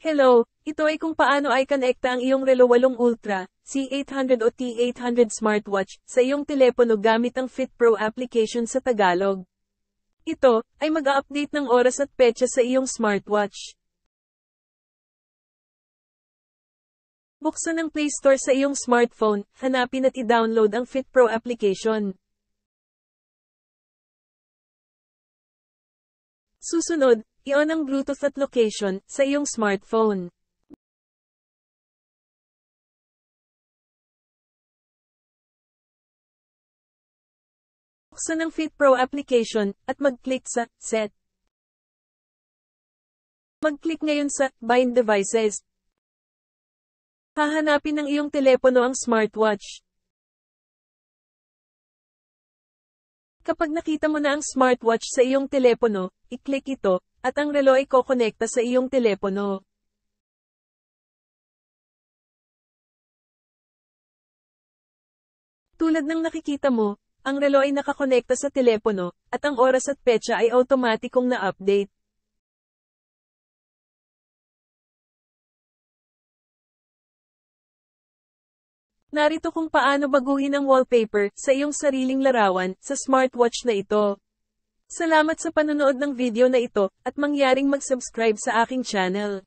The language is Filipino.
Hello, ito ay kung paano ay kanekta ang iyong Relo 8 Ultra, C800 o T800 smartwatch sa iyong telepono gamit ang FitPro application sa Tagalog. Ito ay mag-update ng oras at petsa sa iyong smartwatch. Buksan ang Play Store sa iyong smartphone, hanapin at i-download ang FitPro application. Susunod, iyon ang Bluetooth at location sa iyong smartphone. Buksan ang Fit Pro application at mag-click sa Set. Mag-click ngayon sa Bind Devices. Hahanapin ng iyong telepono ang smartwatch. Kapag nakita mo na ang smartwatch sa iyong telepono, i-click ito, at ang relo ay kokonekta sa iyong telepono. Tulad ng nakikita mo, ang relo ay nakakonekta sa telepono, at ang oras at petsa ay automatikong na-update. Narito kung paano baguhin ang wallpaper sa iyong sariling larawan sa smartwatch na ito. Salamat sa panonood ng video na ito, at mangyaring mag-subscribe sa aking channel.